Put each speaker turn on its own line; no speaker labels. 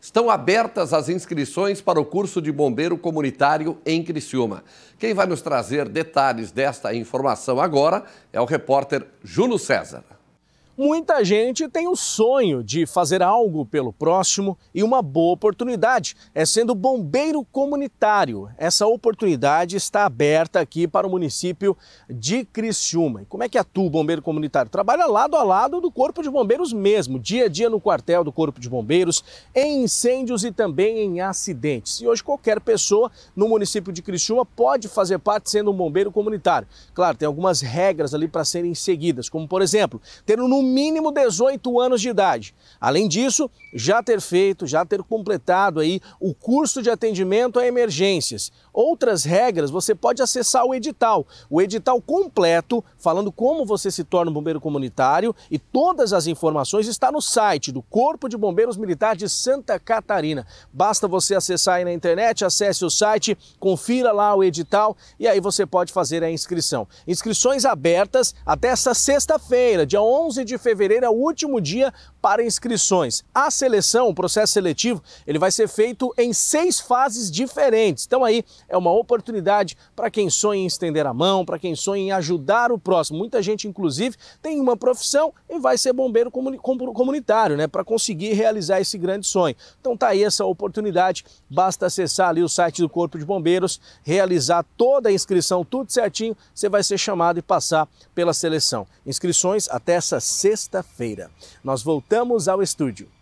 Estão abertas as inscrições para o curso de bombeiro comunitário em Criciúma. Quem vai nos trazer detalhes desta informação agora é o repórter Júlio César.
Muita gente tem o sonho de fazer algo pelo próximo e uma boa oportunidade é sendo bombeiro comunitário. Essa oportunidade está aberta aqui para o município de Criciúma. E como é que atua o bombeiro comunitário? Trabalha lado a lado do Corpo de Bombeiros mesmo, dia a dia no quartel do Corpo de Bombeiros, em incêndios e também em acidentes. E hoje qualquer pessoa no município de Criciúma pode fazer parte sendo um bombeiro comunitário. Claro, tem algumas regras ali para serem seguidas, como por exemplo, ter um número mínimo 18 anos de idade. Além disso, já ter feito, já ter completado aí o curso de atendimento a emergências. Outras regras, você pode acessar o edital, o edital completo, falando como você se torna um bombeiro comunitário e todas as informações está no site do Corpo de Bombeiros Militar de Santa Catarina. Basta você acessar aí na internet, acesse o site, confira lá o edital e aí você pode fazer a inscrição. Inscrições abertas até esta sexta-feira, dia 11 de fevereiro é o último dia para inscrições. A seleção, o processo seletivo, ele vai ser feito em seis fases diferentes. Então aí é uma oportunidade para quem sonha em estender a mão, para quem sonha em ajudar o próximo. Muita gente, inclusive, tem uma profissão e vai ser bombeiro comunitário, né? Para conseguir realizar esse grande sonho. Então tá aí essa oportunidade. Basta acessar ali o site do Corpo de Bombeiros, realizar toda a inscrição, tudo certinho, você vai ser chamado e passar pela seleção. Inscrições até essa sexta sexta-feira. Nós voltamos ao estúdio.